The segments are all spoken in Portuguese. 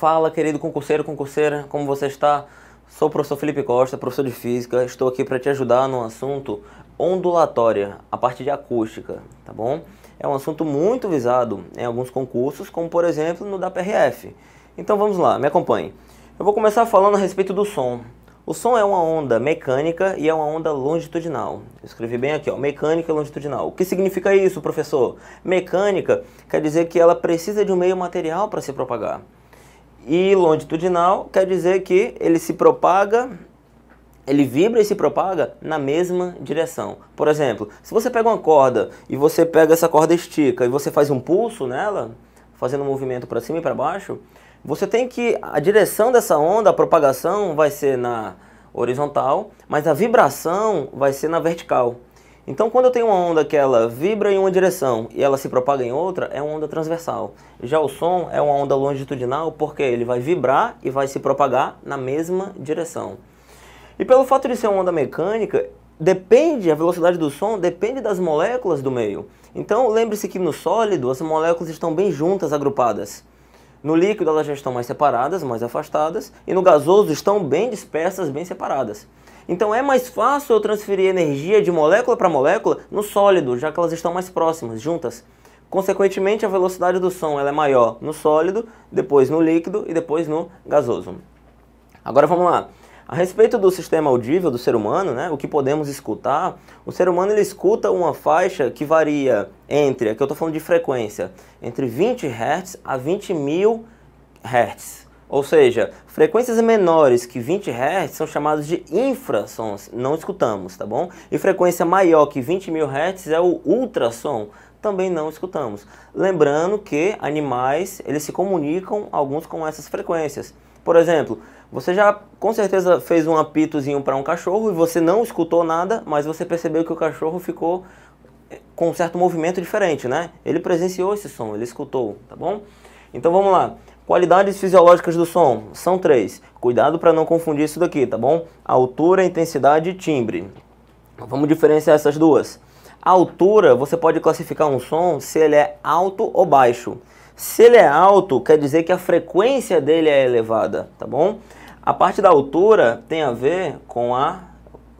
Fala, querido concurseiro, concurseira, como você está? Sou o professor Felipe Costa, professor de Física, estou aqui para te ajudar no assunto ondulatória, a parte de acústica, tá bom? É um assunto muito visado em alguns concursos, como por exemplo no da PRF. Então vamos lá, me acompanhe. Eu vou começar falando a respeito do som. O som é uma onda mecânica e é uma onda longitudinal. Eu escrevi bem aqui, ó, mecânica e longitudinal. O que significa isso, professor? Mecânica quer dizer que ela precisa de um meio material para se propagar. E longitudinal quer dizer que ele se propaga, ele vibra e se propaga na mesma direção. Por exemplo, se você pega uma corda e você pega essa corda estica e você faz um pulso nela, fazendo um movimento para cima e para baixo, você tem que a direção dessa onda, a propagação vai ser na horizontal, mas a vibração vai ser na vertical. Então, quando eu tenho uma onda que ela vibra em uma direção e ela se propaga em outra, é uma onda transversal. Já o som é uma onda longitudinal porque ele vai vibrar e vai se propagar na mesma direção. E pelo fato de ser uma onda mecânica, depende, a velocidade do som depende das moléculas do meio. Então, lembre-se que no sólido as moléculas estão bem juntas, agrupadas. No líquido elas já estão mais separadas, mais afastadas, e no gasoso estão bem dispersas, bem separadas. Então é mais fácil eu transferir energia de molécula para molécula no sólido, já que elas estão mais próximas, juntas. Consequentemente, a velocidade do som ela é maior no sólido, depois no líquido e depois no gasoso. Agora vamos lá. A respeito do sistema audível do ser humano, né, o que podemos escutar, o ser humano ele escuta uma faixa que varia entre, aqui eu estou falando de frequência, entre 20 Hz a 20 mil Hz. Ou seja, frequências menores que 20 Hz são chamadas de infrassons, não escutamos, tá bom? E frequência maior que 20 mil Hz é o ultrassom, também não escutamos. Lembrando que animais, eles se comunicam alguns com essas frequências. Por exemplo, você já com certeza fez um apitozinho para um cachorro e você não escutou nada, mas você percebeu que o cachorro ficou eh, com um certo movimento diferente, né? Ele presenciou esse som, ele escutou, tá bom? Então vamos lá. Qualidades fisiológicas do som são três. Cuidado para não confundir isso daqui, tá bom? Altura, intensidade e timbre. Vamos diferenciar essas duas. A altura, você pode classificar um som se ele é alto ou baixo. Se ele é alto, quer dizer que a frequência dele é elevada, tá bom? A parte da altura tem a ver com a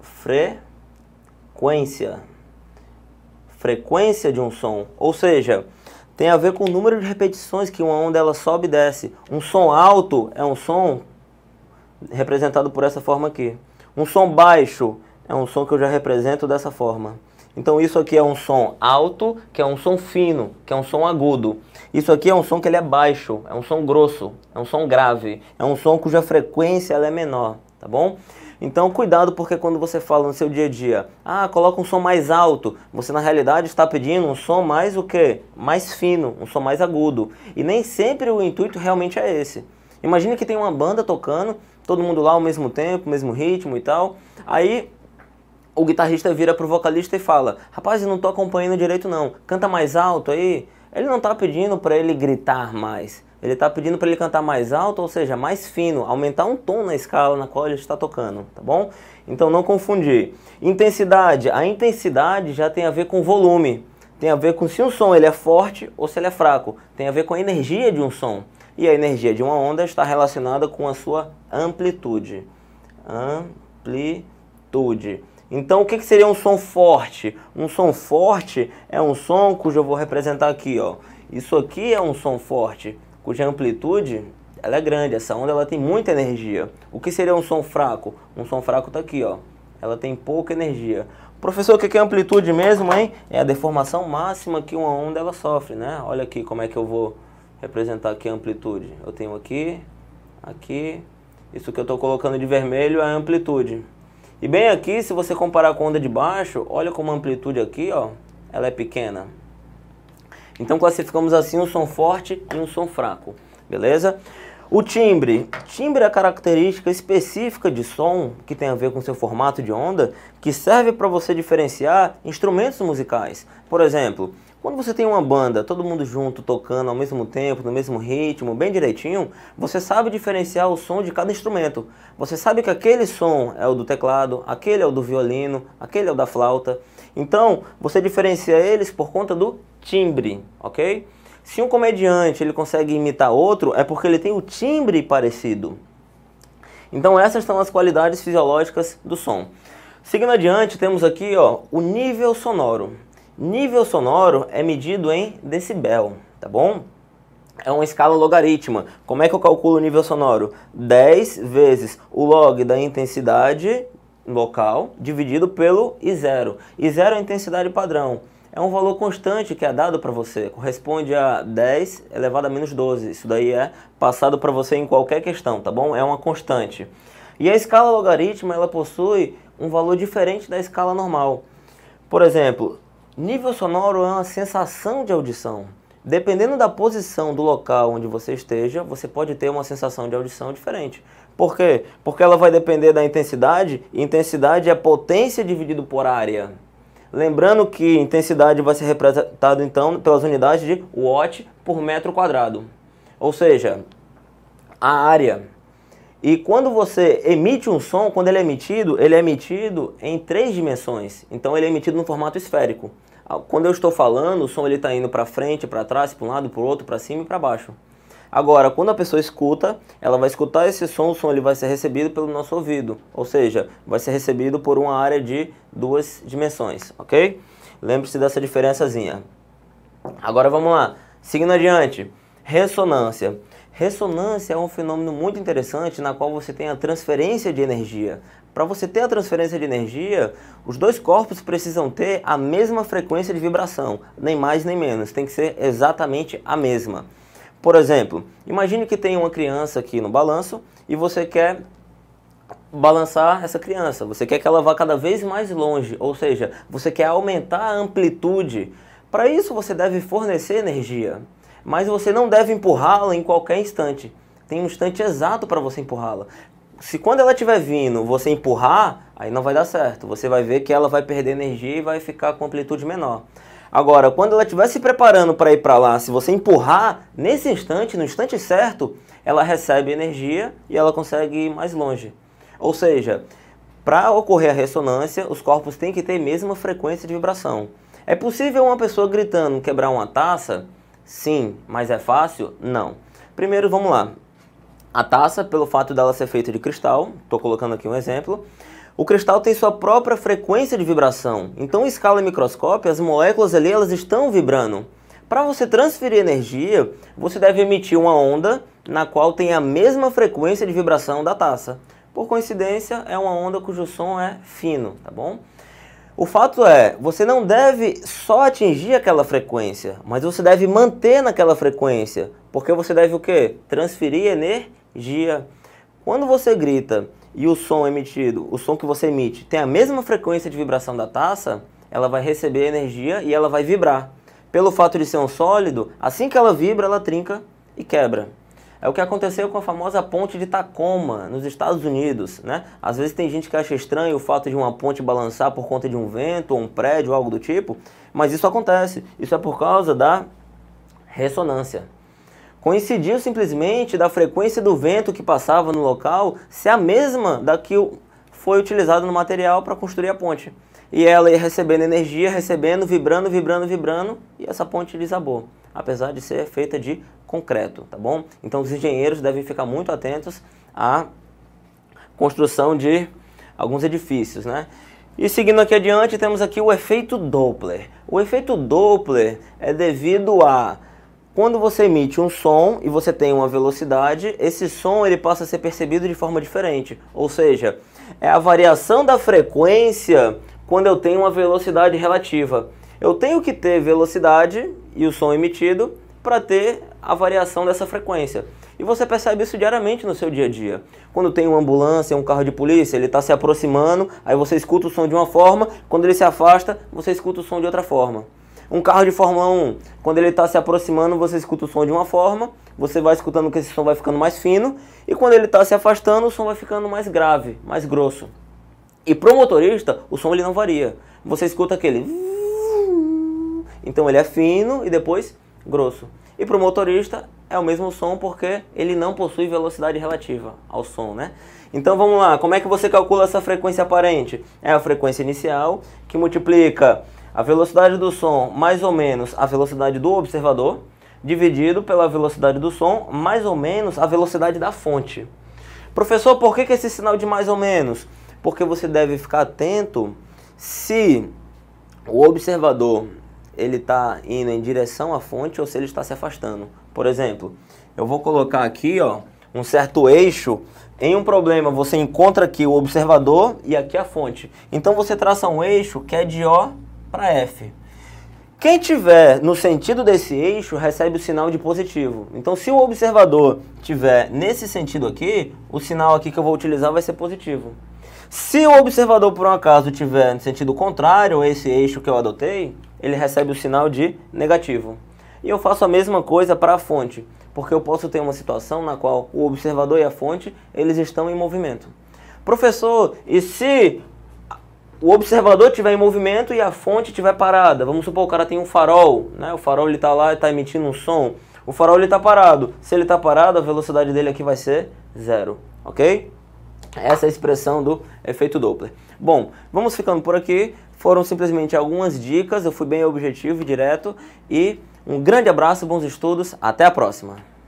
frequência. Frequência de um som. Ou seja, tem a ver com o número de repetições que uma onda ela sobe e desce. Um som alto é um som representado por essa forma aqui. Um som baixo é um som que eu já represento dessa forma. Então isso aqui é um som alto, que é um som fino, que é um som agudo. Isso aqui é um som que ele é baixo, é um som grosso, é um som grave, é um som cuja frequência ela é menor, tá bom? Então cuidado porque quando você fala no seu dia a dia, ah, coloca um som mais alto, você na realidade está pedindo um som mais o quê? Mais fino, um som mais agudo. E nem sempre o intuito realmente é esse. Imagina que tem uma banda tocando, todo mundo lá ao mesmo tempo, mesmo ritmo e tal. Aí o guitarrista vira pro vocalista e fala: "Rapaz, eu não tô acompanhando direito não. Canta mais alto aí". Ele não está pedindo para ele gritar mais ele está pedindo para ele cantar mais alto, ou seja, mais fino, aumentar um tom na escala na qual ele está tocando, tá bom? Então não confundir. Intensidade, a intensidade já tem a ver com volume, tem a ver com se um som ele é forte ou se ele é fraco, tem a ver com a energia de um som. E a energia de uma onda está relacionada com a sua amplitude. Amplitude. Então, o que, que seria um som forte? Um som forte é um som cujo eu vou representar aqui, ó. Isso aqui é um som forte cuja amplitude ela é grande, essa onda ela tem muita energia. O que seria um som fraco? Um som fraco está aqui, ó. ela tem pouca energia. Professor, o que é amplitude mesmo, hein? É a deformação máxima que uma onda ela sofre, né? Olha aqui como é que eu vou representar aqui a amplitude. Eu tenho aqui, aqui, isso que eu estou colocando de vermelho é a amplitude. E bem aqui, se você comparar com a onda de baixo, olha como a amplitude aqui, ó, ela é pequena. Então classificamos assim um som forte e um som fraco, beleza? O timbre. Timbre é a característica específica de som que tem a ver com seu formato de onda, que serve para você diferenciar instrumentos musicais. Por exemplo, quando você tem uma banda, todo mundo junto, tocando ao mesmo tempo, no mesmo ritmo, bem direitinho, você sabe diferenciar o som de cada instrumento. Você sabe que aquele som é o do teclado, aquele é o do violino, aquele é o da flauta. Então, você diferencia eles por conta do timbre, ok? Se um comediante ele consegue imitar outro, é porque ele tem o timbre parecido. Então essas são as qualidades fisiológicas do som. Seguindo adiante, temos aqui ó, o nível sonoro. Nível sonoro é medido em decibel, tá bom? É uma escala logarítmica. Como é que eu calculo o nível sonoro? 10 vezes o log da intensidade local dividido pelo I0. I0 é a intensidade padrão é um valor constante que é dado para você, corresponde a 10 elevado a menos 12. Isso daí é passado para você em qualquer questão, tá bom? É uma constante. E a escala logaritmo, ela possui um valor diferente da escala normal. Por exemplo, nível sonoro é uma sensação de audição. Dependendo da posição do local onde você esteja, você pode ter uma sensação de audição diferente. Por quê? Porque ela vai depender da intensidade, e intensidade é potência dividido por área. Lembrando que intensidade vai ser representada então pelas unidades de watt por metro quadrado, ou seja, a área. E quando você emite um som, quando ele é emitido, ele é emitido em três dimensões. Então ele é emitido no formato esférico. Quando eu estou falando, o som ele está indo para frente, para trás, para um lado, para o outro, para cima e para baixo. Agora, quando a pessoa escuta, ela vai escutar esse som, o som ele vai ser recebido pelo nosso ouvido, ou seja, vai ser recebido por uma área de duas dimensões, ok? Lembre-se dessa diferençazinha. Agora vamos lá, seguindo adiante, ressonância. Ressonância é um fenômeno muito interessante na qual você tem a transferência de energia. Para você ter a transferência de energia, os dois corpos precisam ter a mesma frequência de vibração, nem mais nem menos, tem que ser exatamente a mesma. Por exemplo, imagine que tem uma criança aqui no balanço e você quer balançar essa criança, você quer que ela vá cada vez mais longe, ou seja, você quer aumentar a amplitude. Para isso você deve fornecer energia, mas você não deve empurrá-la em qualquer instante. Tem um instante exato para você empurrá-la. Se quando ela estiver vindo, você empurrar, aí não vai dar certo. Você vai ver que ela vai perder energia e vai ficar com amplitude menor. Agora, quando ela estiver se preparando para ir para lá, se você empurrar nesse instante, no instante certo, ela recebe energia e ela consegue ir mais longe. Ou seja, para ocorrer a ressonância, os corpos têm que ter a mesma frequência de vibração. É possível uma pessoa gritando quebrar uma taça? Sim, mas é fácil? Não. Primeiro, vamos lá. A taça, pelo fato dela ser feita de cristal, estou colocando aqui um exemplo, o cristal tem sua própria frequência de vibração. Então, em escala microscópica, as moléculas ali elas estão vibrando. Para você transferir energia, você deve emitir uma onda na qual tem a mesma frequência de vibração da taça. Por coincidência, é uma onda cujo som é fino, tá bom? O fato é, você não deve só atingir aquela frequência, mas você deve manter naquela frequência, porque você deve o quê? Transferir energia. Quando você grita e o som emitido, o som que você emite, tem a mesma frequência de vibração da taça, ela vai receber energia e ela vai vibrar. Pelo fato de ser um sólido, assim que ela vibra, ela trinca e quebra. É o que aconteceu com a famosa ponte de Tacoma, nos Estados Unidos. Né? Às vezes tem gente que acha estranho o fato de uma ponte balançar por conta de um vento, ou um prédio, algo do tipo, mas isso acontece. Isso é por causa da ressonância coincidiu simplesmente da frequência do vento que passava no local ser a mesma da que foi utilizado no material para construir a ponte. E ela ia recebendo energia, recebendo, vibrando, vibrando, vibrando, e essa ponte desabou, apesar de ser feita de concreto, tá bom? Então os engenheiros devem ficar muito atentos à construção de alguns edifícios, né? E seguindo aqui adiante, temos aqui o efeito Doppler. O efeito Doppler é devido a quando você emite um som e você tem uma velocidade, esse som ele passa a ser percebido de forma diferente. Ou seja, é a variação da frequência quando eu tenho uma velocidade relativa. Eu tenho que ter velocidade e o som emitido para ter a variação dessa frequência. E você percebe isso diariamente no seu dia a dia. Quando tem uma ambulância, um carro de polícia, ele está se aproximando, aí você escuta o som de uma forma, quando ele se afasta, você escuta o som de outra forma. Um carro de Fórmula 1, quando ele está se aproximando, você escuta o som de uma forma, você vai escutando que esse som vai ficando mais fino, e quando ele está se afastando, o som vai ficando mais grave, mais grosso. E para o motorista, o som ele não varia. Você escuta aquele. Então ele é fino e depois grosso. E para o motorista é o mesmo som porque ele não possui velocidade relativa ao som, né? Então vamos lá, como é que você calcula essa frequência aparente? É a frequência inicial que multiplica a velocidade do som mais ou menos a velocidade do observador, dividido pela velocidade do som mais ou menos a velocidade da fonte. Professor, por que, que esse sinal de mais ou menos? Porque você deve ficar atento se o observador ele está indo em direção à fonte ou se ele está se afastando. Por exemplo, eu vou colocar aqui ó, um certo eixo. Em um problema, você encontra aqui o observador e aqui a fonte. Então você traça um eixo que é de O para F. Quem tiver no sentido desse eixo recebe o sinal de positivo. Então, se o observador tiver nesse sentido aqui, o sinal aqui que eu vou utilizar vai ser positivo. Se o observador, por um acaso, tiver no sentido contrário a esse eixo que eu adotei, ele recebe o sinal de negativo. E eu faço a mesma coisa para a fonte, porque eu posso ter uma situação na qual o observador e a fonte eles estão em movimento. Professor, e se o observador estiver em movimento e a fonte estiver parada. Vamos supor o cara tem um farol, né? O farol ele está lá e está emitindo um som. O farol ele está parado. Se ele está parado, a velocidade dele aqui vai ser zero, ok? Essa é a expressão do efeito Doppler. Bom, vamos ficando por aqui. Foram simplesmente algumas dicas. Eu fui bem objetivo, e direto e um grande abraço, bons estudos. Até a próxima.